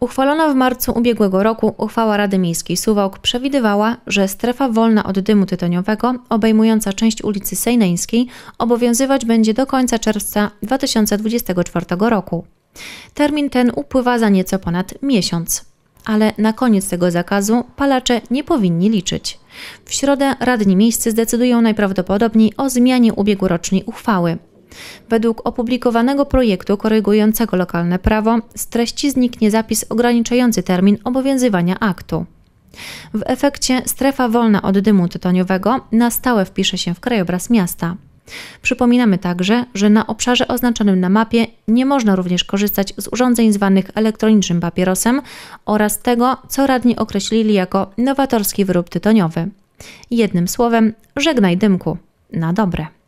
Uchwalona w marcu ubiegłego roku uchwała Rady Miejskiej Suwałk przewidywała, że strefa wolna od dymu tytoniowego, obejmująca część ulicy Sejneńskiej, obowiązywać będzie do końca czerwca 2024 roku. Termin ten upływa za nieco ponad miesiąc. Ale na koniec tego zakazu palacze nie powinni liczyć. W środę radni miejscy zdecydują najprawdopodobniej o zmianie ubiegłorocznej uchwały – Według opublikowanego projektu korygującego lokalne prawo z treści zniknie zapis ograniczający termin obowiązywania aktu. W efekcie strefa wolna od dymu tytoniowego na stałe wpisze się w krajobraz miasta. Przypominamy także, że na obszarze oznaczonym na mapie nie można również korzystać z urządzeń zwanych elektronicznym papierosem oraz tego, co radni określili jako nowatorski wyrób tytoniowy. Jednym słowem, żegnaj dymku. Na dobre.